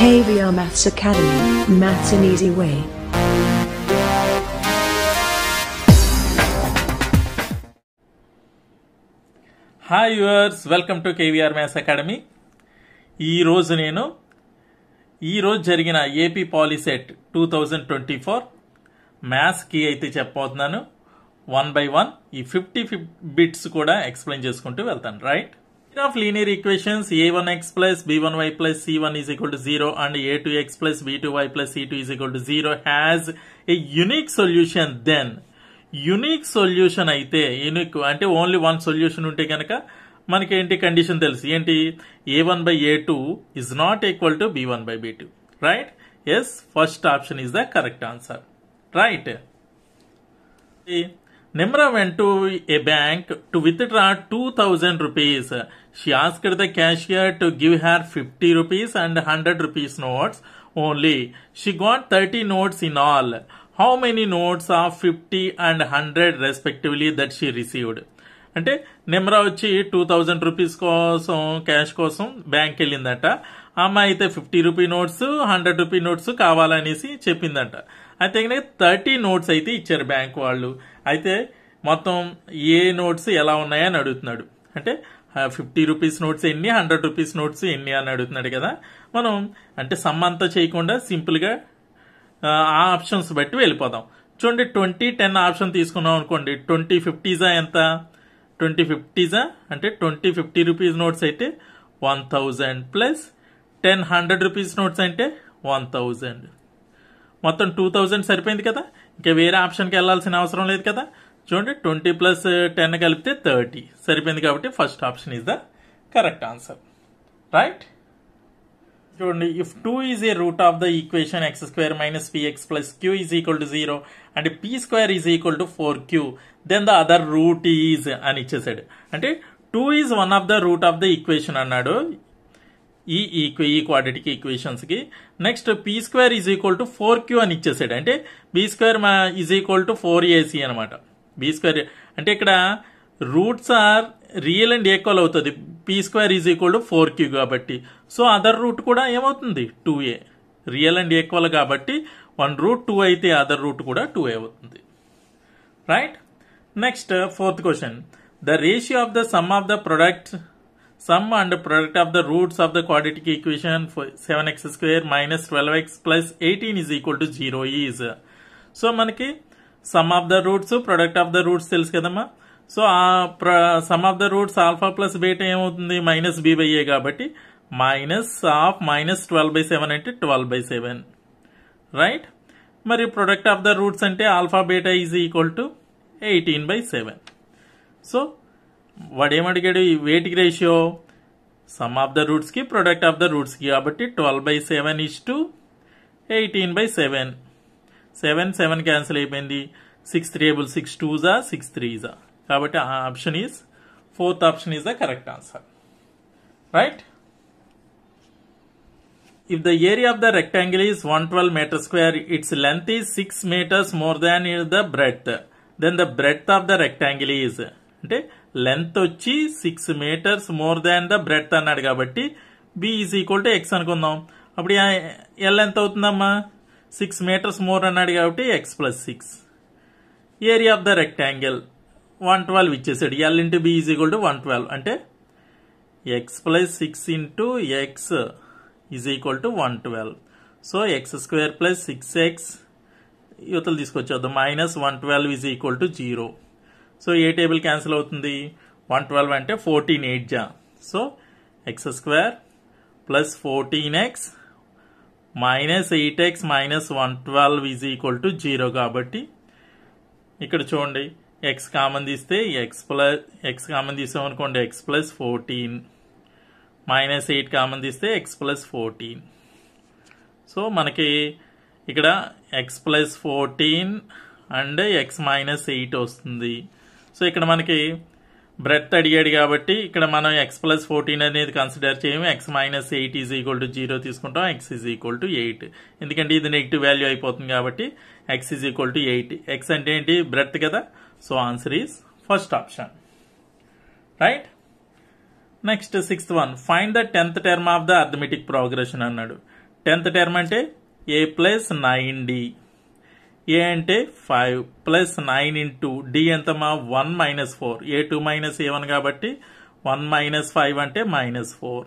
KVR Maths Academy, Maths an Easy Way. Hi yours welcome to KVR maths academy ఈరోజు నేను ఈరోజు జరిగిన AP Polycet two thousand twenty four మ్యాథ్స్కి అయితే చెప్పబోతున్నాను వన్ బై వన్ ఈ ఫిఫ్టీ బిట్స్ కూడా ఎక్స్ప్లెయిన్ చేసుకుంటూ వెళ్తాను right B one Y plus C one plus equal is equal and A two X plus B plus Y is equal two is has a unique has then unique solution అయితే unique అంటే only one solution ఉంటే కనుక మనకి ఏంటి condition తెలుసు ఏంటి A one by A two is not equal to B one by B two right yes first option is the correct answer right Nimra went to a bank to withdraw 2000 rupees. She asked the cashier to give her 50 rupees and 100 rupees notes only. She got 30 notes in all. How many notes of 50 and 100 respectively that she received? అంటే నిమ్రా వచ్చి two thousand rupees కోసం cash కోసం bank వెళ్ళిందట అమ్మాయి అయితే fifty rupee notes hundred rupee notes కావాలనేసి చెప్పిందంట అయితే థర్టీ నోట్స్ అయితే ఇచ్చారు బ్యాంక్ వాళ్ళు అయితే మొత్తం ఏ నోట్స్ ఎలా ఉన్నాయని అడుగుతున్నాడు అంటే ఫిఫ్టీ రూపీస్ నోట్స్ ఎన్ని హండ్రెడ్ రూపీస్ నోట్స్ ఎన్ని అని అడుగుతున్నాడు కదా మనం అంటే సమ్ అంతా చేయకుండా సింపుల్గా ఆ ఆప్షన్స్ బట్టి వెళ్ళిపోదాం చూడండి ట్వంటీ టెన్ ఆప్షన్ తీసుకున్నాం అనుకోండి ట్వంటీ ఫిఫ్టీజా ఎంత ట్వంటీ ఫిఫ్టీస్ అంటే ట్వంటీ ఫిఫ్టీ రూపీస్ నోట్స్ అయితే one thousand plus ten hundred rupees notes అంటే వన్ థౌజండ్ మొత్తం టూ థౌజండ్ సరిపోయింది కదా ఇంకా వేరే ఆప్షన్కి వెళ్ళాల్సిన అవసరం లేదు కదా చూడండి ట్వంటీ ప్లస్ టెన్ కలిపితే థర్టీ సరిపోయింది కాబట్టి first option is the correct answer right చూడండి if two is a root of the equation X square minus X plus Q is equal to zero అంటే P square is equal to four Q then the other root is అని ఇచ్చేసాడు అంటే two is one of the root of the equation అన్నాడు ఈ ఈక్వే ఈ equations ఈక్వేషన్స్కి next P square is equal to four Q అని ఇచ్చేసాడు అంటే B square is equal to four AC అనమాట బీ స్క్వేర్ అంటే ఇక్కడ roots are real and equal అవుతుంది P square is equal to four Q కాబట్టి సో అదర్ రూట్ కూడా ఏమవుతుంది two A real and equal కాబట్టి వన్ రూట్ టూ అయితే other root కూడా టూ ఏ అవుతుంది right next fourth question the ratio of the sum of the product sum and product of the roots of the క్వాడిటీ equation seven X square minus twelve X plus eighteen is equal to zero is so మనకి sum of the roots product of the roots తెలుసు కదమ్మా so ఆ ప్ర sum of the roots alpha plus beta ఏమవుతుంది minus B by A కాబట్టి minus of minus twelve by seven అంటే twelve by seven right మరి product of the roots అంటే alpha beta is equal to eighteen by seven so వాడేమడిగాడు wait ratio sum of the రూట్స్కి product of the రూట్స్కి కాబట్టి twelve by seven is to eighteen by seven seven seven cancel అయిపోయింది six three ఏబుల్ six టూజా six త్రీజా కాబట్టి ఆ option is fourth option is the correct answer right if the area of the rectangle is one twelve metre square its length is six metres more than in the breadth then the breadth of the rectangle is అంటే length వచ్చి six metres more than the breadth అన్నాడు కాబట్టి B is equal to X అనుకుందాం అప్పుడు L ఎంత అవుతుందమ్మా six metres more అన్నాడు కాబట్టి X plus six area of the rectangle one twelve ఇచ్చేసాడు L into B is equal to one twelve అంటే X plus six into X is equal to one twelve so X square plus six X యువతలు తీసుకొచ్చేద్దాం minus one twelve is equal to zero so A table cancel అవుతుంది one twelve అంటే fourteen eight జా so X square plus fourteen X minus eight X minus one twelve is equal to zero కాబట్టి ఇక్కడ చూడండి X common తీస్తే X plus X common తీసామనుకోండి X plus fourteen minus eight common తీస్తే X plus fourteen so మనకి ఇక్కడ X plus fourteen and X minus eight వస్తుంది so ఇక్కడ మనకి బ్రెత్ అడిగాడు కాబట్టి ఇక్కడ మనం ఎక్స్ ప్లస్ ఫోర్టీన్ అనేది కన్సిడర్ చేయము X minus eight is equal to zero తీసుకుంటాం X is equal to eight ఎందుకంటే ఇది నెగిటివ్ వాల్యూ అయిపోతుంది కాబట్టి X is equal to eight X అంటే ఏంటి బ్రెత్ కదా So answer is first option. Right? Next sixth one find the tenth term of the arithmetic progression అన్నాడు tenth term అంటే A plus nine D A అంటే five plus nine into D ఎంత మా one minus four A two minus A one కాబట్టి one minus five అంటే minus four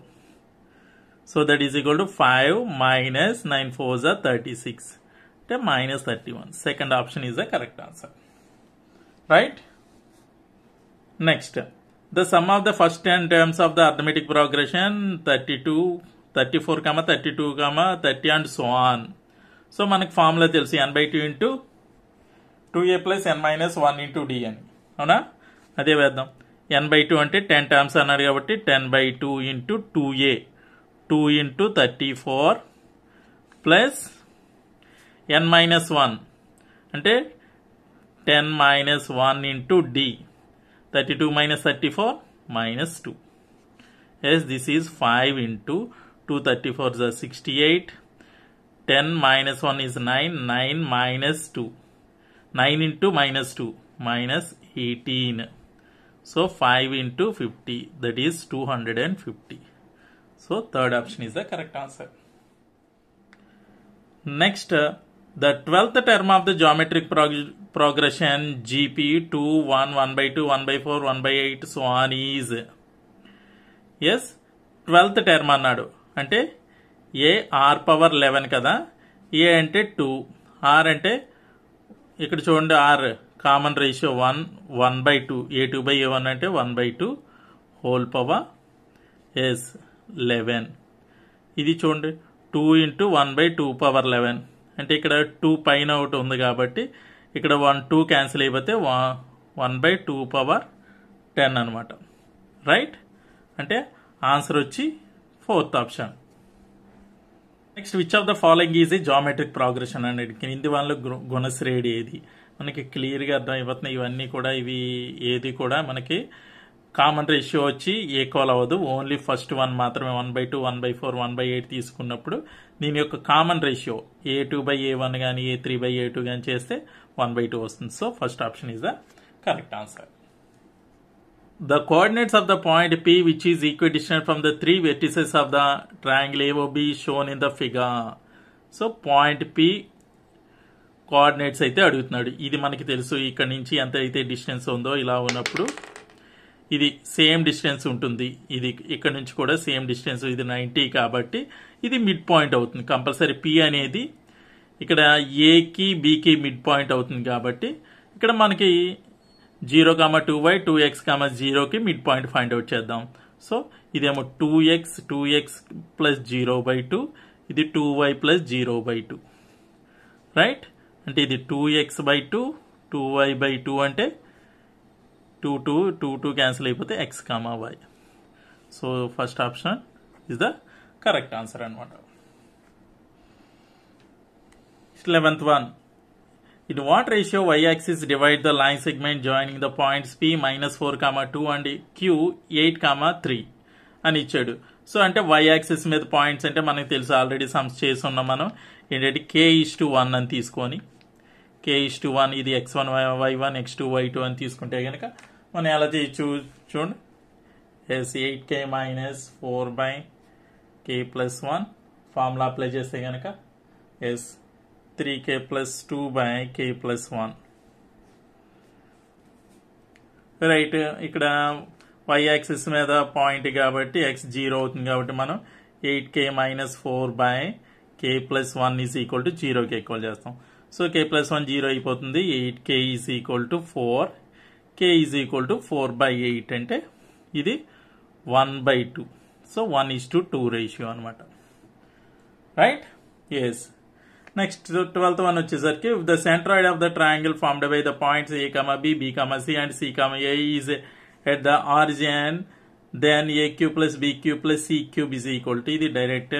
so that is equal to five minus nine four జా thirty six అంటే minus thirty one second option is the correct answer right next right next the sum of the first 10 terms of the arithmetic progression 32 34 comma 32 comma 30 and so on so మనకు formula తెలుసు N by two into two A plus N minus one into D అని అవునా అదే వేద్దాం N by two అంటే ten terms అన్నారు కాబట్టి ten by two into two A two into thirty four plus N minus one అంటే 10 minus 1 into D. 32 minus 34 minus 2. Yes, this is 5 into 234 is 68. 10 minus 1 is 9. 9 minus 2. 9 into minus 2 minus 18. So 5 into 50 that is 250. So third option is the correct answer. Next uh, the twelfth term ఆఫ్ ద geometric prog- progression GP 2, one 1 by 2, 1 by 4, 1 by 8 so on yes twelfth term అన్నాడు అంటే ఏ are power eleven కదా ఏ అంటే two are అంటే ఇక్కడ చూడండి R common ratio one one by two A two by A one అంటే one by two whole power eleven ఇది చూడండి two into one by two power eleven అంటే ఇక్కడ టూ పైన ఒకటి ఉంది కాబట్టి ఇక్కడ వన్ టూ క్యాన్సిల్ అయిపోతే one by two power ten అనమాట రైట్ అంటే ఆన్సర్ వచ్చి fourth option next which of the following is a geometric progression అనేది కింది వాళ్ళు గుణశ్రేణి ఏది మనకి క్లియర్గా అర్థం అయిపోతున్నాయి ఇవన్నీ కూడా ఇవి ఏది కూడా మనకి కామన్ రేషియో వచ్చి ఈక్వల్ అవ్వదు ఓన్లీ ఫస్ట్ వన్ మాత్రమే one by two one by four one by eight తీసుకున్నప్పుడు దీని యొక్క common ratio A two by A one కానీ A three by A two కానీ చేస్తే వన్ బై టూ వస్తుంది so first option is the correct answer the coordinates of the point P which is equidistant from the three vertices of the triangle A O B shown in the figure so point P coordinates అయితే అడుగుతున్నాడు ఇది మనకి తెలుసు ఇక్కడ నుంచి ఎంత అయితే distance ఉందో ఇలా ఉన్నప్పుడు ఇది సేమ్ డిస్టెన్స్ ఉంటుంది ఇది ఇక్కడ నుంచి కూడా సేమ్ డిస్టెన్స్ ఇది నైంటీ కాబట్టి ఇది మిడ్ పాయింట్ అవుతుంది కంపల్సరీ పి అనేది ఇక్కడ ఏకి బికి మిడ్ పాయింట్ అవుతుంది కాబట్టి ఇక్కడ మనకి zero comma two by two x comma జీరోకి మిడ్ పాయింట్ ఫైండ్ అవుట్ చేద్దాం సో ఇదేమో two x two x plus zero by two ఇది two y plus zero by two right అంటే ఇది two x by two two y by two అంటే two two two two cancel అయిపోతే x comma y so first option is the correct answer అనమాట eleventh one in what ratio y axis divide the line segment joining the points P minus four comma two and Q eight comma three అని ఇచ్చాడు so అంటే why axis మీద points అంటే మనకు తెలుసు already sums చేసి ఉన్నాం మనం ఏంటంటే కే ఈస్ టు వన్ అని తీసుకొని కే ఈస్ టు వన్ ఇది x one y y one x two y two అని తీసుకుంటే కనుక మనం ఎలా చేయొచ్చు చూడండి as eight k minus four by k plus one formula apply చేస్తే కనుక as three k plus two by k plus one right ఇక్కడ వై యాక్సిస్ మీద పాయింట్ కాబట్టి ఎక్స్ జీరో అవుతుంది కాబట్టి మనం eight k minus four by k plus one is equal to జీరోకి equal చేస్తాం so k plus one zero అయిపోతుంది eight k is equal to four k is equal to four by eight అంటే ఇది one by two so one is to two ratio అనమాట right yes next twelfth one వచ్చేసరికి the centroid of the triangle formed by the points a comma b b comma c and c comma a is at the origin then a cube plus b cube plus c cube is equal to ఇది direct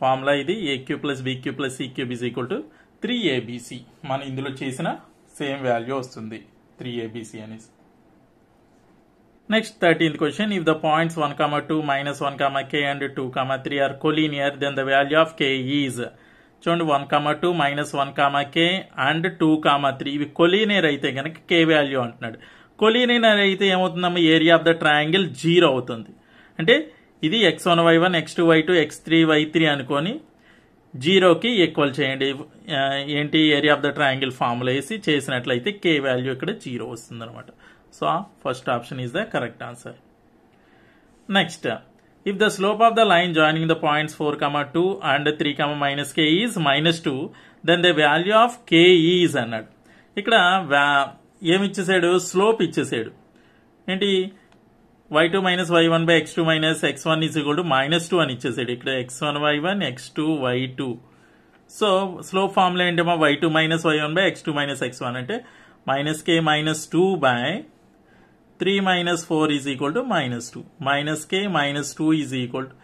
formula ఇది a cube plus b cube plus c cube is equal to three a b c మనం ఇందులో చేసిన same value వస్తుంది three ABC and is. Next 13th question, if the points 1, comma 2, minus 1, comma k and 2, comma 3 are collinear, then the value of k is చూడండి one comma two minus one comma k and two comma three ఇవి collinear అయితే కనుక k value అంటున్నాడు collinear అయితే ఏమవుతుందమ్మా area of the triangle zero అవుతుంది అంటే ఇది x one y one x two y two x three y three అనుకొని జీరోకి ఈక్వల్ చేయండి ఏంటి area of the triangle formula వేసి చేసినట్లయితే కే వాల్యూ ఇక్కడ జీరో వస్తుంది అనమాట so first option is the correct answer next if the slope of the line joining the points four comma two and three comma minus k is minus two then the value of k is అన్నాడు ఇక్కడ వ్యా ఏమి ఇచ్చేసాడు slope ఇచ్చేసాడు ఏంటి y two minus y one by x two minus x one is equal to minus two అని ఇచ్చేసాడు ఇక్కడ x one y one x two y two so slope formula ఏంటమ్మా y two minus y one by x two minus x one అంటే minus k minus two by three minus four is equal to minus two minus k minus two is equal to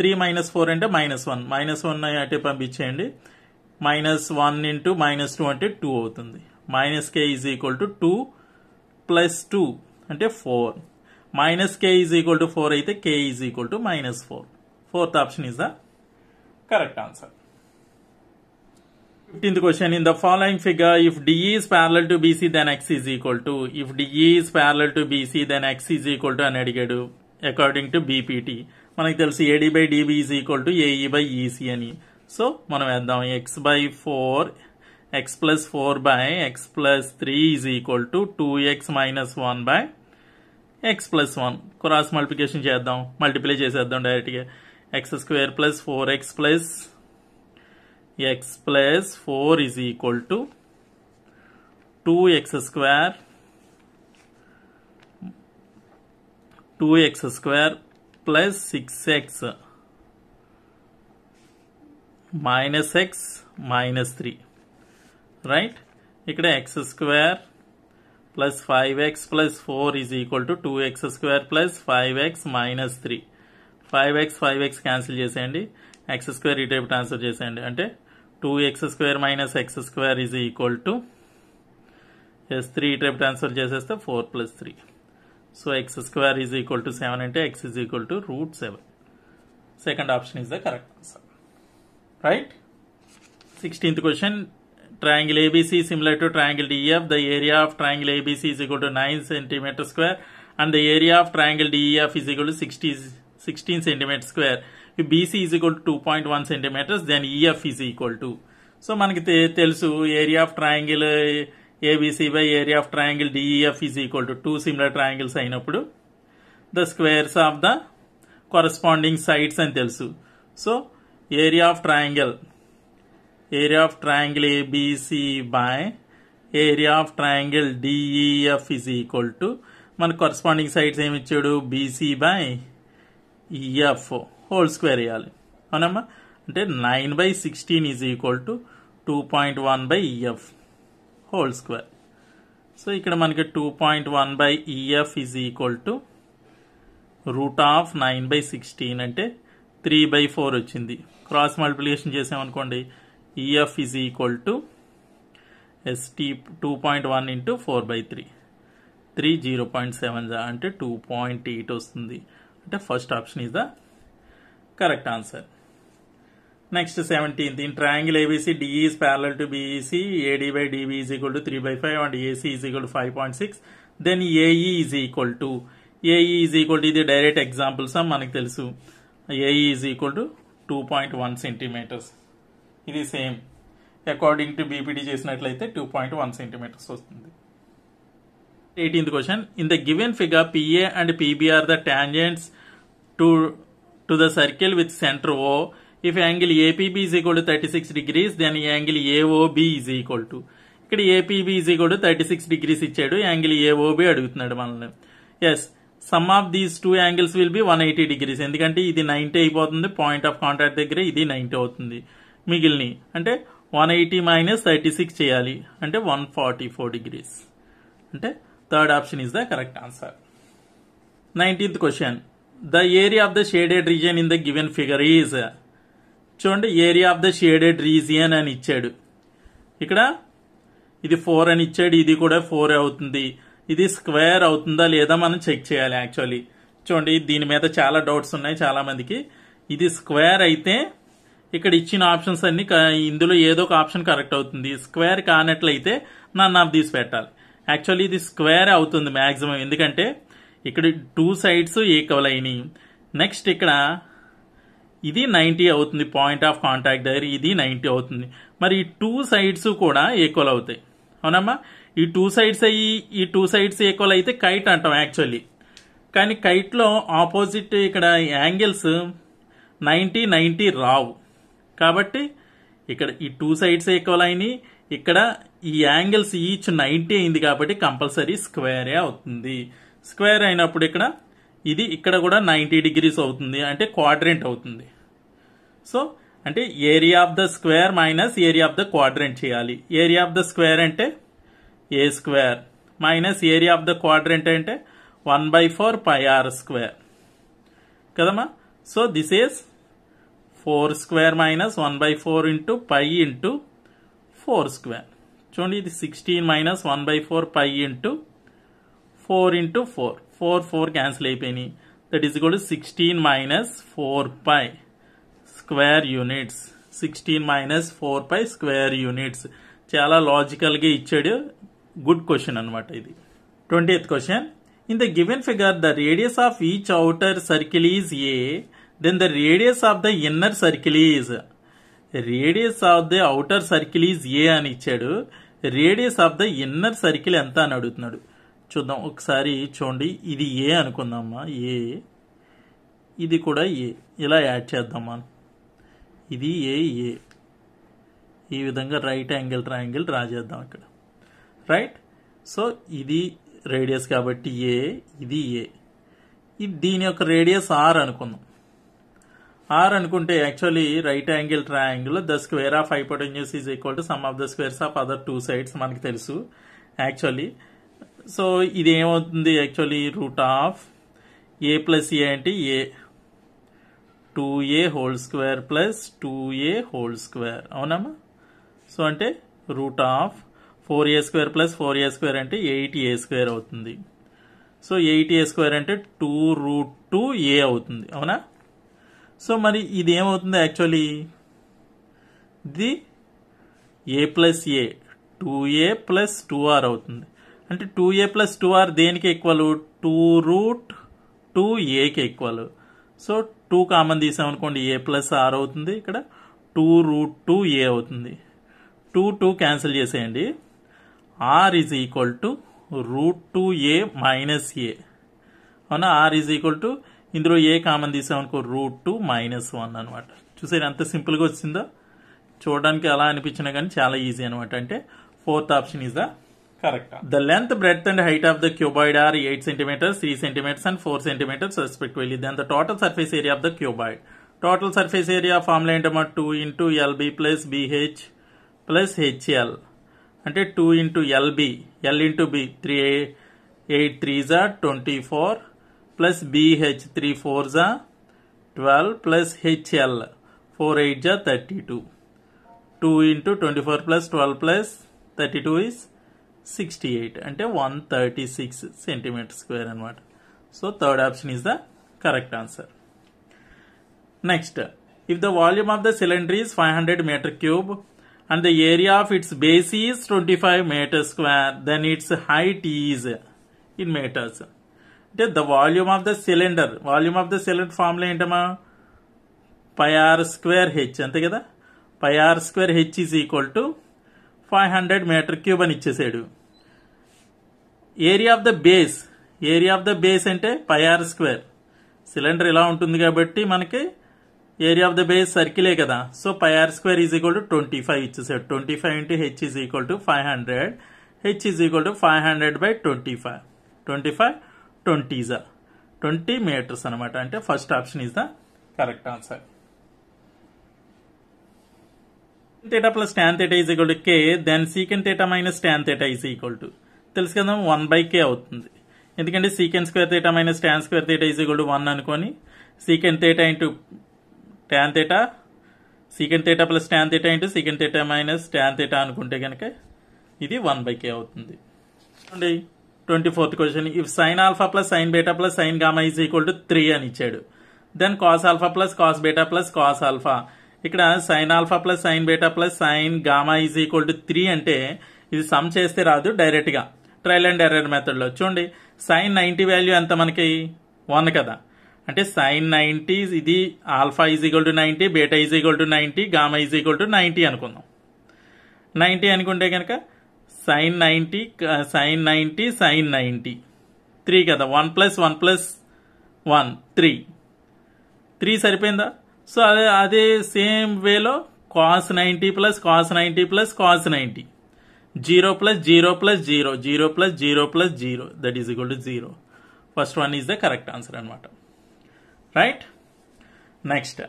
three minus four అంటే minus one minus one అంటే పంపించేయండి minus one into minus two అంటే two అవుతుంది minus k is equal to two plus two అంటే four minus k is equal to four అయితే k is equal to minus four fourth option is the correct answer fifteenth question in the following figure if D is parallel to BC then x is equal to if D is parallel to BC then x is equal to అని అడిగాడు according to BPT మనకు తెలుసు AD by DB is equal to AE by EC అని so మనం వేద్దాం x by four x plus four by x plus three is equal to two x minus one by x plus one cross multiplication చేద్దాం multiply చేసేద్దాం డైరెక్ట్గా x square plus four x plus x plus four is equal to two x square two x square plus six x minus x minus three right ఇక్కడ x square plus plus five x four is equal to two x square plus five x minus three five x five x cancel చేసేయండి x square ఈ type transfer చేసేయండి అంటే two x square minus x square is equal to yes three ఈ type transfer చేసేస్తే four plus three so X square is equal to seven అంటే x is equal to root seven second option is the correct answer right sixteenth question triangle ABC similar to triangle DF the area of triangle ABC is equal to nine centimetre square and the area of triangle DEF is equal to sixty sixteen centimetre square BC is equal to two point one centimetres then EF is equal to so మనకి తెలుసు area of triangle ABC by area of triangle DEF is equal to two similar triangles అయినప్పుడు the squares of the corresponding sides అని తెలుసు so area of triangle area of triangle ABC by area of triangle DEF is equal to మన corresponding sides ఏమి ఇచ్చాడు BC by F whole square వేయాలి అవునమ్మా అంటే nine by sixteen is equal to two point one by EF whole square so ఇక్కడ మనకి two point one by EF is equal to root of nine by sixteen అంటే three by four వచ్చింది cross multiplication చేసామనుకోండి EF equal to EF two point one into four by three three zero point seven అంటే two point 2.8 వస్తుంది అంటే first option is the correct answer next seventeenth in triangle ABC DE is parallel to BEC AD by DB equal to three by five and AC is equal to five point six then AE is equal to AE is equal to ఇది direct examples మనకు తెలుసు AE is equal to two point one centimetres ఇది same according to BPD చేసినట్లయితే two point one centimetres వస్తుంది eighteenth question in the given figure PA and PBR the tangents to to the circle with centre O if angle APB is equal to thirty six degrees then angle AOB is equal to ఇక్కడ APB is equal to thirty six degrees ఇచ్చాడు angle AOB అడుగుతున్నాడు మనల్ని as sum of these two angles will be one eighty degrees ఎందుకంటే ఇది ninety అయిపోతుంది point of contact దగ్గర ఇది ninety అవుతుంది మిగిలిన అంటే one eighty minus thirty six చేయాలి అంటే వన్ ఫార్టీ ఫోర్ డిగ్రీస్ అంటే third option is the correct answer nineteenth question the area of the shaded region in the given figure is చూడండి area of the shaded region అని ఇచ్చాడు ఇక్కడ ఇది four అని ఇచ్చాడు ఇది కూడా ఫోర్ అవుతుంది ఇది స్క్వేర్ అవుతుందా లేదా మనం చెక్ చేయాలి యాక్చువల్లీ చూడండి దీని మీద చాలా డౌట్స్ ఉన్నాయి చాలామందికి ఇది స్క్వేర్ అయితే ఇక్కడ ఇచ్చిన ఆప్షన్స్ అన్ని ఇందులో ఏదో ఒక ఆప్షన్ కరెక్ట్ అవుతుంది స్క్వేర్ కానట్లయితే నన్ను ఆఫ్ తీసి పెట్టాలి యాక్చువల్లీ ఇది స్క్వేర్ అవుతుంది మ్యాక్సిమం ఎందుకంటే ఇక్కడ టూ సైడ్స్ ఈక్వల్ అయినాయి నెక్స్ట్ ఇక్కడ ఇది నైంటీ అవుతుంది పాయింట్ ఆఫ్ కాంటాక్ట్ దగ్గర ఇది నైంటీ అవుతుంది మరి ఈ టూ సైడ్స్ కూడా ఈక్వల్ అవుతాయి అవునమ్మా ఈ టూ సైడ్స్ అయ్యి ఈ టూ సైడ్స్ ఈక్వల్ అయితే కైట్ అంటాం యాక్చువల్లీ కానీ కైట్లో ఆపోజిట్ ఇక్కడ యాంగిల్స్ నైంటీ నైంటీ రావు కాబట్టి ఇక్కడ ఈ టూ సైడ్స్ ఈక్వల్ అయినాయి ఇక్కడ ఈ యాంగిల్స్ ఈచ్ నైంటీ అయింది కాబట్టి కంపల్సరీ స్క్వేరే అవుతుంది స్క్వేర్ అయినప్పుడు ఇక్కడ ఇది ఇక్కడ కూడా నైంటీ డిగ్రీస్ అవుతుంది అంటే క్వాడ్రెంట్ అవుతుంది సో అంటే area of the square minus area of the quadrant చేయాలి ఏరియా ఆఫ్ ద స్క్వేర్ అంటే a square minus area of the quadrant అంటే one by four pi r square కదమ్మా so this is four square minus one by four into pi into four square చూడండి ఇది sixteen minus one by four pi into four into four four four cancel అయిపోయినాయి that is కూడా sixteen minus four pi square units sixteen minus four pi square units చాలా లాజికల్గా ఇచ్చాడు good question అనమాట ఇది twenty eighth question in the given figure the radius of each outer circle is a then the radius of the inner circle is radius of the outer circle is a అని ఇచ్చాడు radius of the inner circle ఎంత అని అడుగుతున్నాడు చూద్దాం ఒకసారి చూడండి ఇది ఏ అనుకుందామా ఏ ఇది కూడా ఏ ఇలా యాడ్ చేద్దామా మనం ఇది ఏ ఏ ఈ విధంగా రైట్ యాంగిల్ ట్రయాంగిల్ డ్రా చేద్దాం ఇక్కడ రైట్ సో ఇది రేడియస్ కాబట్టి ఏ ఇది ఏ ఇది దీని యొక్క రేడియస్ ఆర్ అనుకుందాం ఆర్ అనుకుంటే actually right angle triangle the square of hypotenuse is equal to sum of the squares of other two sides మనకు తెలుసు యాక్చువల్లీ సో ఇది ఏమవుతుంది actually root of a plus a అంటే a two a whole square plus two a whole square అవునమ్మా so అంటే root of four a square plus four a square అంటే eight a square అవుతుంది so eight a square అంటే two root two ఏ అవుతుంది అవునా so మరి ఇది ఏమవుతుంది యాక్చువల్లీ ఇది a plus a two A plus two r అవుతుంది అంటే టూ ఏ ప్లస్ టూ ఆర్ దేనికి ఈక్వల్ టూ రూట్ టూ ఏకి ఈక్వల్ సో టూ కామన్ తీసామనుకోండి ఏ ప్లస్ ఆర్ అవుతుంది ఇక్కడ టూ రూట్ టూ ఏ అవుతుంది టూ టూ క్యాన్సిల్ చేసేయండి r is equal to root two a minus a అవునా ఆర్ ఈజ్ ఈక్వల్ టు ఇందులో ఏ common తీసామనుకో root two minus one అనమాట చూసారు ఎంత సింపుల్గా వచ్చిందో చూడడానికి అలా అనిపించినా కానీ చాలా ఈజీ అనమాట అంటే fourth option is the correct the length breadth and height of the cuboid are eight centimeters three centimeters and four centimeters respectively then the total surface area of the cuboid total surface area formula ఏంటమ్మా two into l b plus b h plus h l అంటే two into l b l into b three eight three జా twenty four plus BH3 4 za 12 plus HL 4 8 za 32. 2 into 24 plus 12 plus 32 is 68 and a 136 centimeter square and what. So third option is the correct answer. Next, if the volume of the cylinder is 500 meter cube and the area of its base is 25 meter square, then its height is in meters. అంటే the volume of the cylinder volume of the cylinder formula ఏంటమ్మా pi r square h అంతే కదా pi r square h is equal to five hundred meter cube అని ఇచ్చేసాడు area of the base area of the base అంటే pi r square cylinder ఇలా ఉంటుంది కాబట్టి మనకి ఏరియా ఆఫ్ ద బేస్ సర్కిలే కదా so pi r square is equal to twenty five ఇచ్చేసాడు twenty five into h is equal to five hundred h is equal to five hundred by twenty five twenty five ట్వంటీజా twenty meters అనమాట అంటే first option is the correct answer theta plus tan theta is equal to k then secant theta minus tan theta is equal to తెలుసు కదా one by k అవుతుంది ఎందుకంటే secant square theta minus tan square theta is equal to one అనుకొని secant theta into tan theta secant theta plus tan theta into secant theta minus tan theta అనుకుంటే కనుక ఇది one by k అవుతుంది twenty fourth question if sine alpha plus sine beta plus sine gamma is equal to three అని ఇచ్చాడు then cos alpha plus cos beta plus cos alpha ఇక్కడ sine alpha plus sine beta plus sine gamma is equal to three అంటే ఇది some చేస్తే రాదు డైరెక్ట్గా trial and error మెథడ్లో చూడండి సైన్ నైంటీ వాల్యూ ఎంత మనకి వన్ కదా అంటే సైన్ నైంటీ ఇది alpha is equal to ninety beta is equal to ninety gamma is equal to ninety అనుకుందాం నైంటీ అనుకుంటే కనుక sine ninety sine ninety sine ninety three కదా one plus one plus one three three సరిపోయిందా so అదే అదే same వేలో cos ninety plus cos ninety plus cos ninety zero plus zero plus zero zero plus zero plus zero that is equal to zero first one is the correct answer అనమాట right next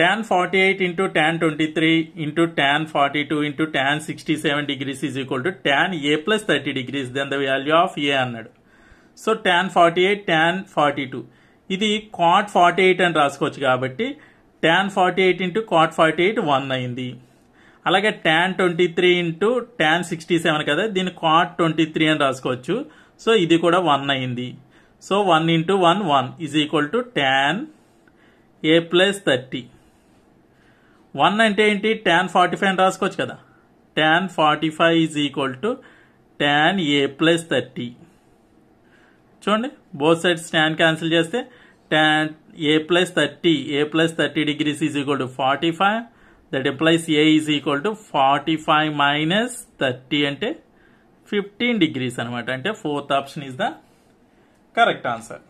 tan forty eight into tan twenty three into tan forty two into tan sixty seven degrees is equal to tan a plus thirty degrees then the value of a అన్నాడు so tan forty eight tan forty two ఇది cot forty eight అని రాసుకోవచ్చు కాబట్టి tan forty eight into cot forty eight one అయింది అలాగే tan twenty three into tan sixty seven కదా దీన్ని cot twenty three అని రాసుకోవచ్చు సో ఇది కూడా వన్ అయింది so one into one one is equal to tan a plus thirty one అంటే ఏంటి ట్యాన్ ఫార్టీ ఫైవ్ అని రాసుకోవచ్చు కదా tan forty five is equal to tan a plus thirty చూడండి బోత్ సైడ్స్ ట్యాన్ క్యాన్సిల్ చేస్తే tan a plus thirty a plus thirty degrees is equal to forty five that implies a is equal to forty five minus thirty అంటే fifteen degrees అనమాట అంటే fourth option is the correct answer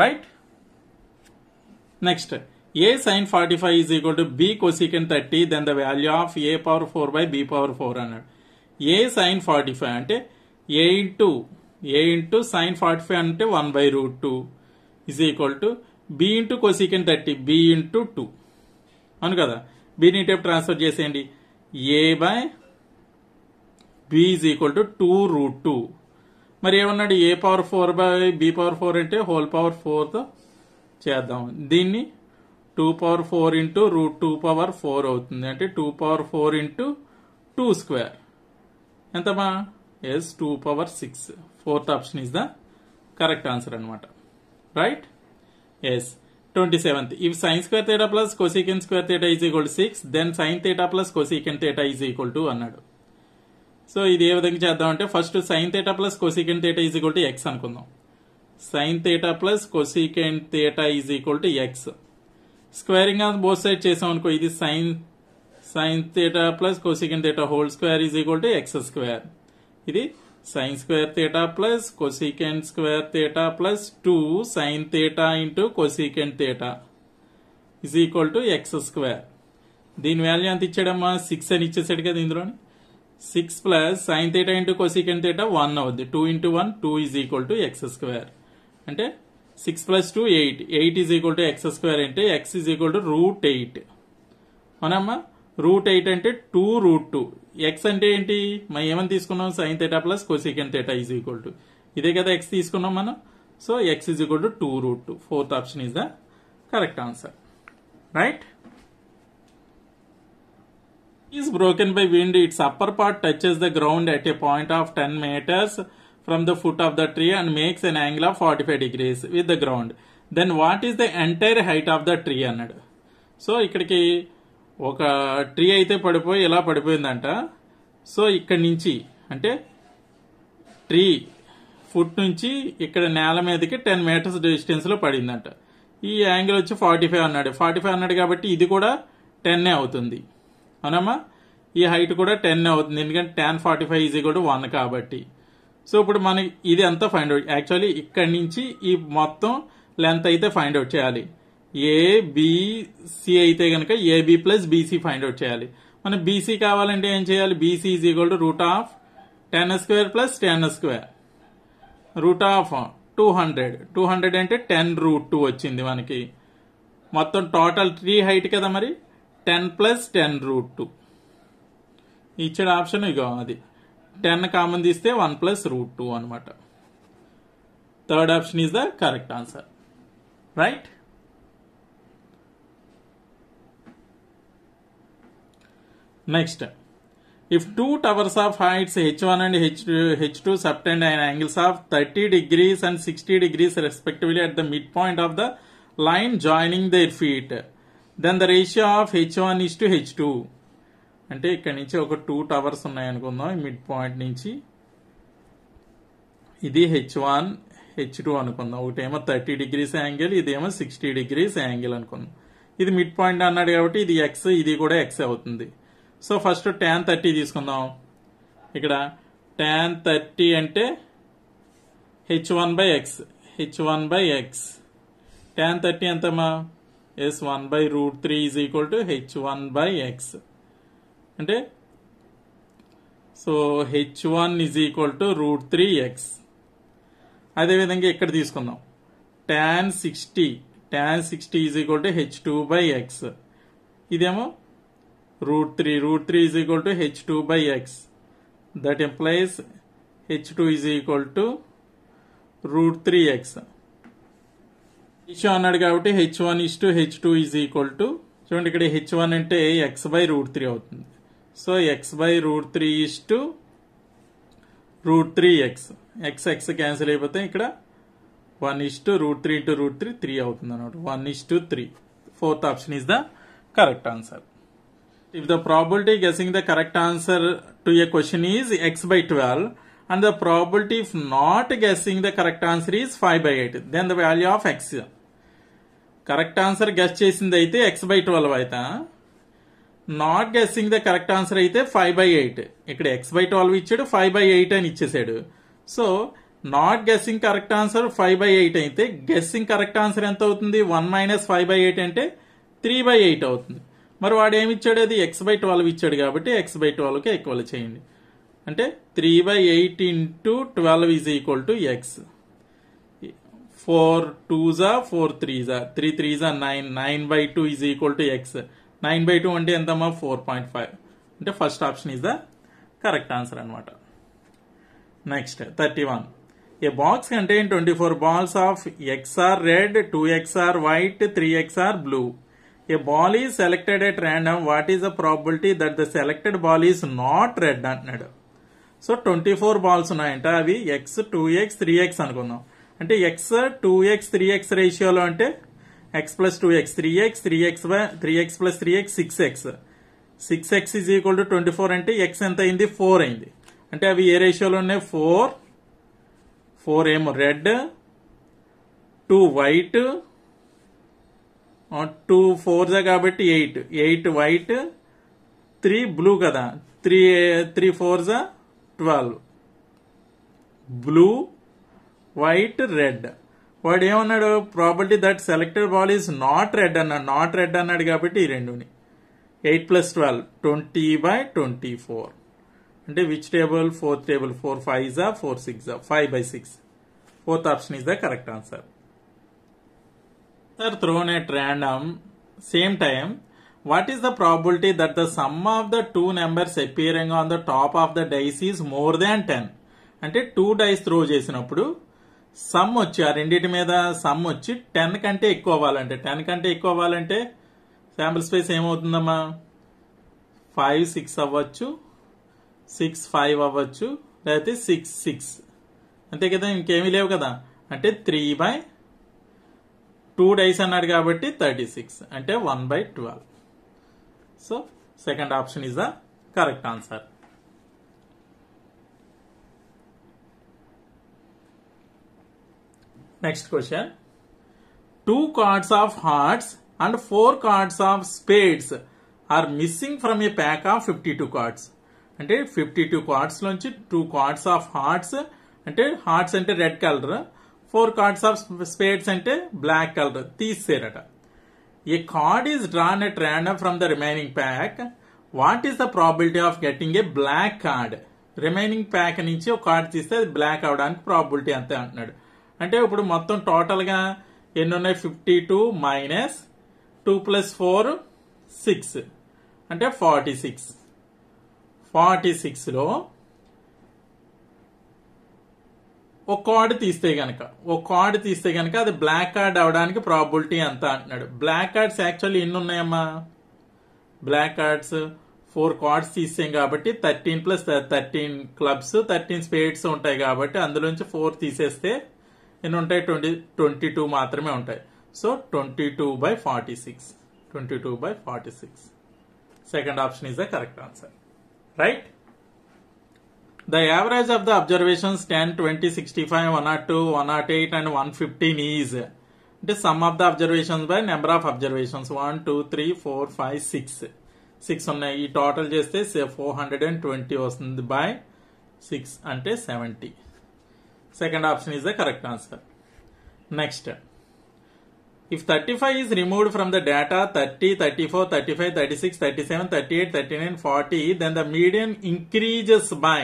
right next a sine forty five is equal to b cosecant thirty then the value of a power four by b power four అన్నాడు a sine forty five అంటే a into a into forty five అంటే one by root two is equal to b into cosecant thirty b into two అవును కదా బీని type transfer చేసేయండి a by b is equal to two root two మరి ఏమన్నాడు a power four by b power four అంటే whole power ఫోర్తో చేద్దాం దీన్ని two power four into root two power four అవుతుంది అంటే two power four into two square ఎంతమా yes two power six fourth option is the correct answer అనమాట right yes twenty seventh if sine square theta plus cosecant square theta is equal to six then sine theta plus cosecant theta is equal to అన్నాడు so ఇది ఏ విధంగా చేద్దామంటే first sine theta plus cosecant theta is equal to X అనుకుందాం sine theta plus cosecant theta is equal to x squaring on both side చేసాం అనుకో ఇది sine sine theta plus cosecant theta whole square is equal to x square ఇది sine square theta plus cosecant square theta plus two sine theta into cosecant theta is equal to x square దీని value ఎంత ఇచ్చాడమ్మా six అని ఇచ్చేసాడు కదా ఇందులో six plus sine theta into cosecant theta one అవుద్ది two into one two is equal to x square అంటే six plus two eight eight is equal to x square అంటే x is equal to root eight అవునమ్మా root eight అంటే two root two x అంటే ఏంటి మనం ఏమని తీసుకున్నాం sine theta plus cosecant theta is equal to ఇదే కదా ఎక్స్ తీసుకున్నాం మనం so x is equal to two root two fourth option is the correct answer right is broken by wind its upper part touches the ground at a point of ten meters from the foot of the tree and makes an angle of 45 degrees with the ground then what is the entire height of the tree అన్నాడు so ఇక్కడికి ఒక tree అయితే పడిపోయి ఎలా పడిపోయిందంట so ఇక్కడి నుంచి అంటే tree foot నుంచి ఇక్కడ నేల మీదకి టెన్ మీటర్స్ డిస్టెన్స్లో పడిందంట ఈ యాంగిల్ వచ్చి ఫార్టీ ఫైవ్ అన్నాడు ఫార్టీ ఫైవ్ అన్నాడు కాబట్టి ఇది కూడా టెన్నే అవుతుంది అవునమ్మా ఈ హైట్ కూడా టెన్ అవుతుంది ఎందుకంటే టెన్ ఫార్టీ ఫైవ్ ఈజ్ కూడా వన్ కాబట్టి సో ఇప్పుడు మనకి ఇది అంతా ఫైండ్ అవుట్ యాక్చువల్లీ ఇక్కడి నుంచి ఈ మొత్తం లెంత్ అయితే ఫైండ్ అవుట్ చేయాలి బిసి అయితే కనుక A B plus B C find out చేయాలి మనం బీసీ కావాలంటే ఏం చేయాలి B C is equal to root of ten square plus ten square root of two hundred two hundred అంటే టెన్ రూట్ టూ వచ్చింది మనకి మొత్తం టోటల్ త్రీ హైట్ కదా మరి ten plus ten root two ఇచ్చే ఆప్షన్ ఇగో అది 10 common this day 1 plus root 2 on matter. Third option is the correct answer. Right? Next. If two towers of heights H1 and H2, H2 subtend an angles of 30 degrees and 60 degrees respectively at the midpoint of the line joining their feet, then the ratio of H1 is to H2. అంటే ఇక్కడ నుంచి ఒక two towers ఉన్నాయి అనుకుందాం mid point నుంచి ఇది H one H two అనుకుందాం ఒకటేమో థర్టీ డిగ్రీస్ యాంగిల్ ఇదేమో సిక్స్టీ డిగ్రీస్ యాంగిల్ అనుకుందాం ఇది మిడ్ పాయింట్ అన్నాడు కాబట్టి ఇది ఎక్స్ ఇది కూడా ఎక్స్ అవుతుంది సో ఫస్ట్ ట్యాన్ థర్టీ తీసుకుందాం ఇక్కడ ట్యాన్ థర్టీ అంటే h one by x h one by x tan thirty ఎంతమ్మా yes one by root three is equal to h one by x అంటే so h one is equal to root three x అదేవిధంగా ఇక్కడ తీసుకుందాం tan sixty tan sixty is equal to h two by x ఇదేమో root three root three is equal to h two by x that implies h two is equal to root three x issue అన్నాడు కాబట్టి h one is to h two is equal to చూడండి ఇక్కడ h one అంటే x by root three అవుతుంది so x by root three is to root three x x x cancel అయిపోతే ఇక్కడ one is to root three into root three three అవుతుంది అనమాట one is to three fourth option is the correct answer if the probability guessing the correct answer to a question is x by twelve and the probability if not guessing the correct answer is five by eight then the value of x correct answer guessed చేసింది అయితే x by twelve అయితే not guessing the correct answer అయితే five by eight ఇక్కడ x by twelve ఇచ్చాడు five by eight అని ఇచ్చేసాడు so not guessing correct answer five by eight అయితే guessing correct answer ఎంత అవుతుంది one minus five by eight అంటే త్రీ బై ఎయిట్ అవుతుంది మరి వాడు ఏమి ఇచ్చాడు అది ఎక్స్ బై ట్వెల్వ్ ఇచ్చాడు కాబట్టి ఎక్స్ బై ట్వెల్వ్కి ఈక్వల్ చేయండి అంటే three by eight into twelve is equal to x four two జా ఫోర్ త్రీ జా త్రీ త్రీ జా nine nine by two is equal to x nine by two అంటే ఎంతమ్మా ఫోర్ పాయింట్ ఫైవ్ అంటే first option is the correct answer అనమాట next thirty one a box కంటే twenty four balls of x are red two x are white three x are blue a ball is selected at random what is the probability that the selected ball is not red అంటున్నాడు so twenty four balls ఉన్నాయంట అవి x two x three x అనుకుందాం అంటే x two x three x రేషియోలో అంటే X plus two x three x three x y three x plus three x six x six x is equal to twenty four అంటే x ఎంత అయింది four అయింది అంటే అవి ఏ రేషియోలో ఉన్నాయి ఫోర్ ఫోర్ ఏమో రెడ్ టూ వైట్ టూ ఫోర్దే కాబట్టి eight eight white three blue కదా three three fours twelve blue white red వాడు ఏమన్నాడు probability that selected ball is not red అన్నాడు నాట్ రెడ్ అన్నాడు కాబట్టి ఈ రెండుని eight plus twelve twenty by twenty four అంటే which table fourth table four five ఇజా four six five by six fourth option is the correct answer sir thrown at random same time what is the probability that the sum of the two numbers appearing on the top of the dice is more than ten అంటే two dice throw చేసినప్పుడు sum వచ్చి ఆ రెండింటి మీద some వచ్చి ten కంటే ఎక్కువ అవ్వాలంటే టెన్ కంటే ఎక్కువ అవ్వాలంటే శాంపుల్ స్పేస్ ఏమవుతుందమ్మా ఫైవ్ సిక్స్ అవ్వచ్చు సిక్స్ ఫైవ్ అవ్వచ్చు లేకపోతే సిక్స్ సిక్స్ అంతే కదా ఇంకేమీ లేవు కదా అంటే త్రీ బై టూ డైస్ అన్నాడు కాబట్టి థర్టీ సిక్స్ అంటే one by twelve so second option is the correct answer next question two cards of hearts and four cards of spades are missing from a pack of fifty two cards అంటే fifty two cards నుంచి two cards of hearts అంటే hearts అంటే red colour four cards of spades అంటే black colour తీసేరట a card is drawn at random from the remaining pack what is the probability of getting a black card remaining pack నుంచి ఒక card తీస్తే అది black అవడానికి probability అంతే అంటున్నాడు అంటే ఇప్పుడు మొత్తం టోటల్గా ఎన్ని ఉన్నాయి fifty two minus two plus four six అంటే ఫార్టీ సిక్స్ ఫార్టీ సిక్స్లో ఒక కార్డు తీస్తే గనక ఒక కార్డు తీస్తే గనక అది బ్లాక్ కార్డ్ అవడానికి ప్రాబిలిటీ ఎంత అంటున్నాడు బ్లాక్ కార్డ్స్ యాక్చువల్లీ ఎన్ని ఉన్నాయమ్మా బ్లాక్ కార్డ్స్ ఫోర్ కార్డ్స్ తీసాం కాబట్టి thirteen plus thirteen clubs thirteen spades ఉంటాయి కాబట్టి అందులోంచి ఫోర్ తీసేస్తే ఎన్ని ఉంటాయి ట్వంటీ ట్వంటీ టూ మాత్రమే ఉంటాయి so twenty two by forty six twenty two by forty six second option is the correct answer right the average of the observations ten twenty sixty five one not two one not eight and one fifteen is అంటే sum of the observations by number of observations one two three four five six six ఉన్నాయి ఈ total చేస్తే four hundred and twenty వస్తుంది by six అంటే seventy second option is the correct answer next if thirty five is removed from the data thirty thirty four thirty five thirty six thirty seven thirty eight thirty nine forty then the medium increases by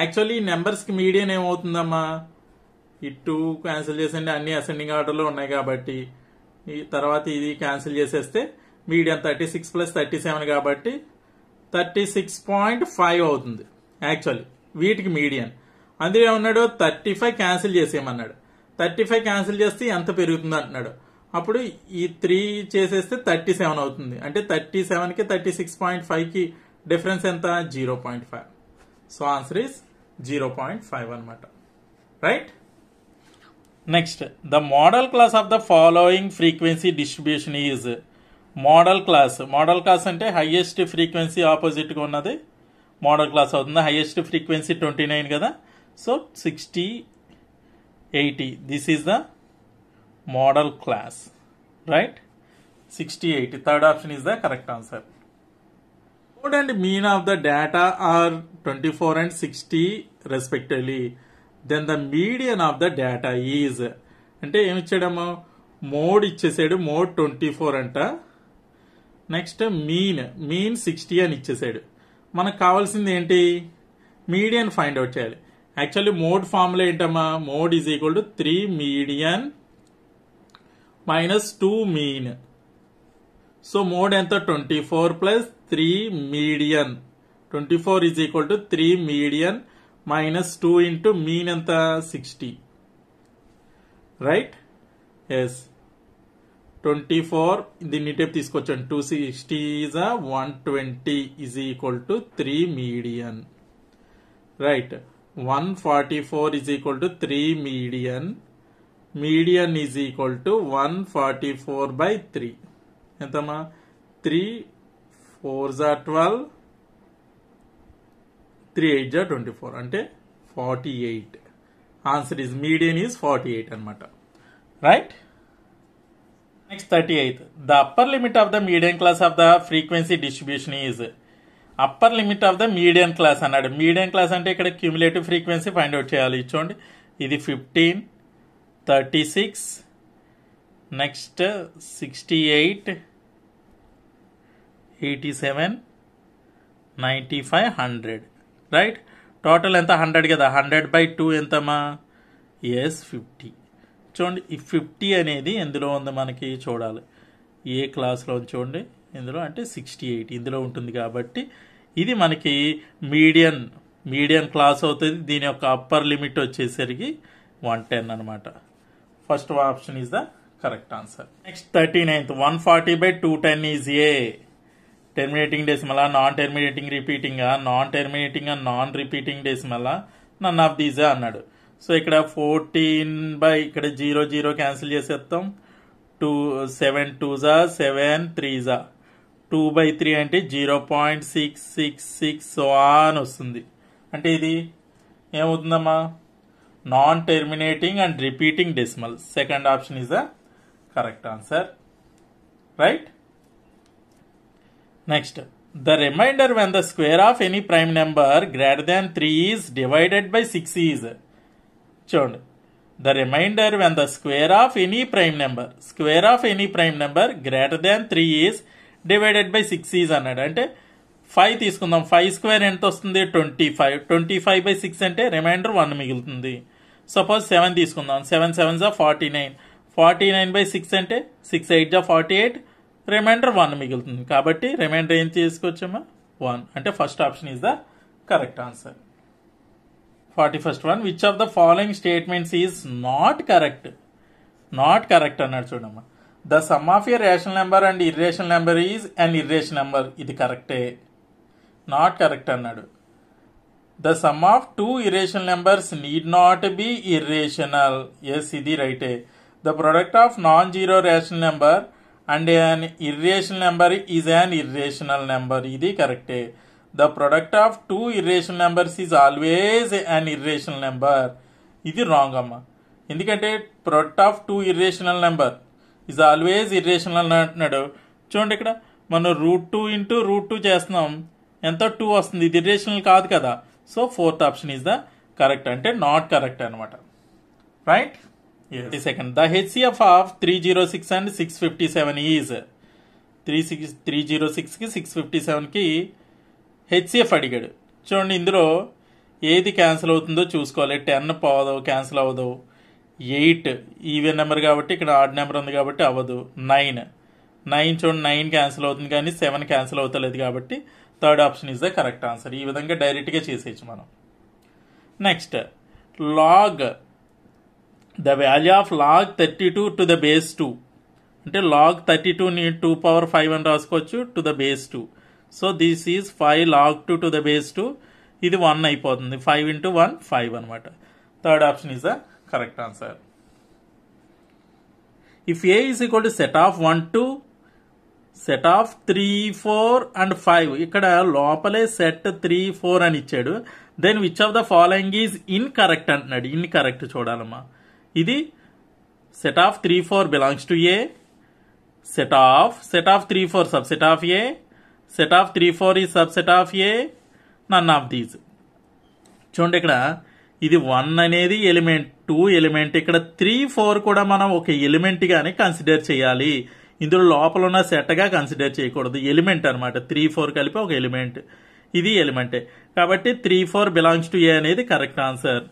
actually ఈ numbers కి medium ఏమవుతుందమ్మా ఈ two cancel చేసే అన్ని ascending ఆర్డర్లో ఉన్నాయి కాబట్టి తర్వాత ఇది క్యాన్సిల్ చేసేస్తే medium thirty six plus thirty seven కాబట్టి థర్టీ సిక్స్ పాయింట్ ఫైవ్ అవుతుంది యాక్చువల్లీ వీటికి మీడియం అందులో ఏమన్నాడు థర్టీ ఫైవ్ క్యాన్సిల్ చేసేయమన్నాడు థర్టీ ఫైవ్ క్యాన్సిల్ చేస్తే ఎంత పెరుగుతుంది అంటున్నాడు అప్పుడు ఈ త్రీ చేసేస్తే థర్టీ సెవెన్ అవుతుంది అంటే థర్టీ సెవెన్కి థర్టీ సిక్స్ పాయింట్ ఫైవ్కి డిఫరెన్స్ ఎంత zero point five so answer is zero point five అనమాట right next the modal class of the following frequency distribution is modal class modal class అంటే highest frequency ఆపోజిట్గా ఉన్నది modal class అవుతుంది highest frequency twenty nine కదా So 60, 80, this is the model class, right? 60, 80, third option is the correct answer. Mode and mean of the data are 24 and 60 respectively. Then the median of the data is, అంటే ఏమి ఇచ్చాడమ్మా mode ఇచ్చేసాడు mode twenty four అంట next mean mean sixty అని ఇచ్చేసాడు మనకు కావాల్సింది ఏంటి మీడియన్ ఫైండ్ అవుట్ చేయాలి యాక్చువల్లీ మోడ్ ఫార్ములా ఏంటమ్మా mode is equal to three median minus two mean so mode ఎంత twenty four plus three median twenty four is equal to three median minus two into mean ఎంత sixty right yes twenty four దీన్ని type తీసుకొచ్చాను two sixty is one twenty is equal to three median right one forty four is equal to three median median is equal to one forty four by three ఎంతమ్మా three four జా twelve three eight జా twenty four అంటే forty eight answer is median is forty eight అనమాట right next thirty eighth the upper limit of the medium class of the frequency distribution is upper limit of the medium class అన్నాడు medium class అంటే ఇక్కడ cumulative frequency find out చేయాలి చూడండి ఇది fifteen thirty six next sixty eight eighty seven ninety five hundred right total ఎంత hundred కదా hundred by two ఎంతమా yes fifty చూడండి ఈ ఫిఫ్టీ అనేది ఎందులో ఉంది మనకి చూడాలి ఏ క్లాస్లో చూడండి ఇందులో అంటే సిక్స్టీ ఎయిట్ ఇందులో ఉంటుంది కాబట్టి ఇది మనకి మీడియన్ మీడియం క్లాస్ అవుతుంది దీని యొక్క అప్పర్ లిమిట్ వచ్చేసరికి వన్ టెన్ అనమాట first option is the correct answer next thirty ninth one forty by two ten is a terminating days మళ్ళా non terminating repeating non terminating non repeating days మళ్ళా none of these అన్నాడు సో ఇక్కడ fourteen by ఇక్కడ zero zero cancel చేసేస్తాం two seven టూజా seven త్రీజా two by three అంటే zero point six six six అని వస్తుంది అంటే ఇది ఏమవుతుందమ్మా non terminating and repeating decimal second option is the correct answer right next the remainder when the square of any prime number greater than three is divided by six is చూడండి the remainder when the square of any prime number square of any prime number greater than three is divided by six is అన్నాడు అంటే five తీసుకుందాం five square ఎంత వస్తుంది twenty five twenty five by six అంటే remainder one మిగులుతుంది suppose seven తీసుకుందాం seven seven జా forty nine forty nine by six అంటే సిక్స్ ఎయిట్ జా ఫార్టీ ఎయిట్ రిమైండర్ వన్ మిగులుతుంది కాబట్టి రిమైండర్ ఏం చేసుకోవచ్చమ్మా వన్ అంటే first option is the correct answer forty first one which of the following statements is not correct not correct అన్నాడు చూడమ్మా the sum of a rational number and irrational number is and irrational number ఇది కరెక్టే not correct అన్నాడు the sum of two irrational numbers need not be irrational yes ఇది రైటే the product of non zero rational number and an irrational number is an irrational number ఇది కరెక్టే the product of two irrational numbers is always an irrational number ఇది wrong అమ్మ ఎందుకంటే product of two irrational number is always irrational అని అంటున్నాడు చూడండి ఇక్కడ మనం root two into root two చేస్తున్నాం ఎంత టూ వస్తుంది ఇది ఇర్రేషనల్ కాదు కదా so fourth option is the correct అంటే నాట్ కరెక్ట్ అనమాట right eighty second the HCF of three zero six and six fifty seven is three six three zero సిక్స్కి six fifty సెవెన్కి హెచ్సిఎఫ్ అడిగాడు చూడండి ఇందులో ఏది క్యాన్సిల్ అవుతుందో చూసుకోవాలి టెన్ పోదు క్యాన్సిల్ అవ్వదు ఎయిట్ ఈవెన్ నెంబర్ కాబట్టి ఇక్కడ ఆడ్ నెంబర్ ఉంది కాబట్టి అవ్వదు నైన్ నైన్ చూడండి నైన్ క్యాన్సిల్ అవుతుంది కానీ సెవెన్ క్యాన్సిల్ అవుతలేదు కాబట్టి third option is the correct answer ఈ విధంగా డైరెక్ట్గా చేసేయచ్చు మనం next log the value of log thirty two to the base two అంటే లాగ్ థర్టీ టూని టూ పవర్ ఫైవ్ అని రాసుకోవచ్చు to the base two so this is five log two to the base two ఇది one అయిపోతుంది five into one five అనమాట third option is the correct answer if A is equal to set of one two set of three four and five ఇక్కడ లోపలే set three four అని ఇచ్చాడు then which of the following is incorrect అంటున్నాడు incorrect చూడాలమ్మా ఇది set of three four belongs to A set of set of three four subset of A set of three four ఈ subset of A none of these చూడండి ఇక్కడ ఇది one అనేది element two element ఇక్కడ three four కూడా మనం ఒక element గానే కన్సిడర్ చేయాలి ఇందులో లోపల ఉన్న సెట్గా కన్సిడర్ చేయకూడదు ఎలిమెంట్ అనమాట త్రీ ఫోర్ కలిపి ఒక ఎలిమెంట్ ఇది ఎలిమెంటే కాబట్టి three four belongs to A అనేది correct answer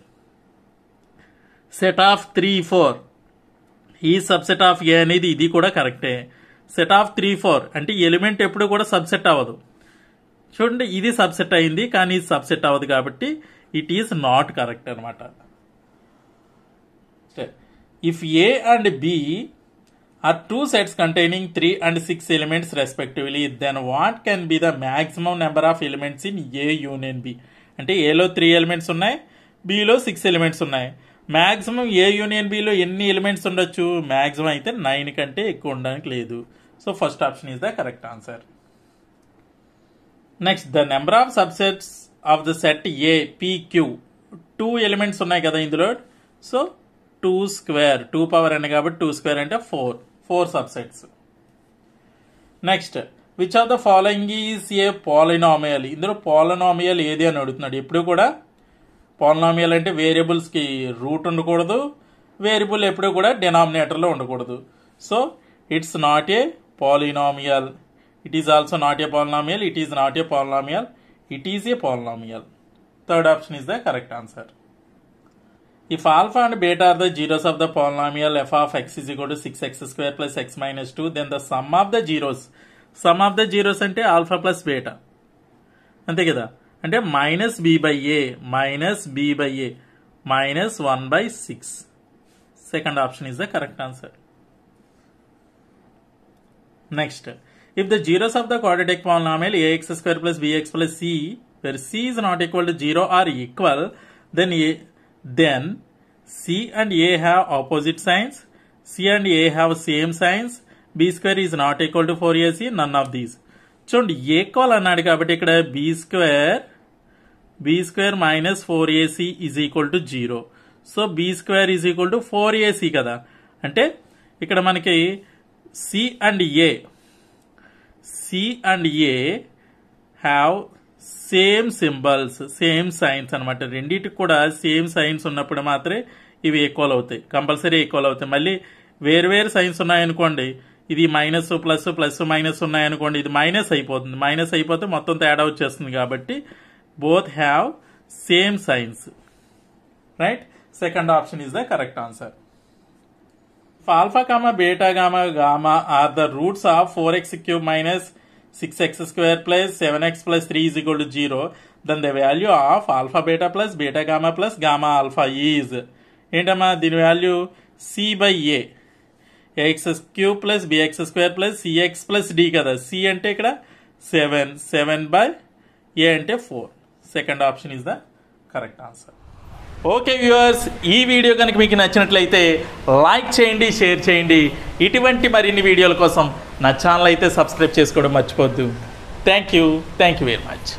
set of three four ఈ సబ్సెట్ ఆఫ్ ఏ అనేది ఇది కూడా కరెక్టే సెట్ ఆఫ్ త్రీ ఫోర్ అంటే ఎలిమెంట్ ఎప్పుడు కూడా సబ్సెట్ అవ్వదు చూడండి ఇది సబ్సెట్ అయింది కానీ ఇది సబ్సెట్ అవ్వదు కాబట్టి ఇట్ ఈస్ నాట్ కరెక్ట్ అనమాట if A and B are two sets containing three and six elements respectively then what can be the maximum number of elements in A union B అంటే ఏలో three elements ఉన్నాయి బిలో six elements ఉన్నాయి maximum A union బిలో ఎన్ని elements ఉండొచ్చు maximum అయితే nine కంటే ఎక్కువ ఉండడానికి లేదు so first option is the correct answer next the number of subsets of the set A PQ two elements ఉన్నాయి కదా ఇందులో so two square two power N కాబట్టి టూ స్క్వేర్ అంటే four four subsets next which of the following is a polynomial ఇందులో polynomial ఏది అని అడుగుతున్నాడు ఎప్పుడు కూడా పాలినామియల్ అంటే వేరియబుల్స్కి రూట్ ఉండకూడదు వేరియబుల్ ఎప్పుడు కూడా డినామినేటర్లో ఉండకూడదు so it's not a polynomial it is also not a polynomial it is not a polynomial it is a polynomial third option is the correct answer if alpha and beta are the zeros of the polynomial F of X is equal to six X square plus X minus two then the sum of the zeros sum of the zeros అంటే alpha plus beta అంతే కదా అంటే minus B by A minus B by A minus one by six second option is the correct answer next If the zeros of the quadratic polynomial ax square plus bx plus c, where c is not equal to 0 are equal, then a, then c and a have opposite signs, c and a have same signs, b square is not equal to 4ac, none of these. చూడండి equal అన్నాడు కాబట్టి ఇక్కడ B square B square minus four AC is equal to zero so B square is equal to four AC కదా అంటే ఇక్కడ మనకి C and A C and A have same symbols same signs అనమాట రెండింటికి కూడా సేమ్ సైన్స్ ఉన్నప్పుడు మాత్రమే ఇవి ఈక్వల్ అవుతాయి కంపల్సరీ ఈక్వల్ అవుతాయి మళ్ళీ వేరువేరు సైన్స్ ఉన్నాయనుకోండి ఇది మైనస్ ప్లస్ ప్లస్ మైనస్ ఉన్నాయనుకోండి ఇది మైనస్ అయిపోతుంది మైనస్ అయిపోతే మొత్తం తేడా వచ్చేస్తుంది కాబట్టి both have same signs right second option is the correct answer alpha comma beta gamma gamma are the roots of four X cube minus six X square plus seven X plus three is equal to zero then the value of alpha beta plus beta gamma plus gamma alpha is ఏంటమ్మా దీని value C by A X cube plus B X square plus C X plus D కదా C అంటే ఇక్కడ seven seven by A అంటే four second option is the correct answer okay viewers ఈ video కనుక మీకు నచ్చినట్లయితే లైక్ చేయండి షేర్ చేయండి ఇటువంటి మరిన్ని వీడియోల కోసం నా ఛానల్ అయితే సబ్స్క్రైబ్ చేసుకోవడం మర్చిపోద్దు thank you thank you very much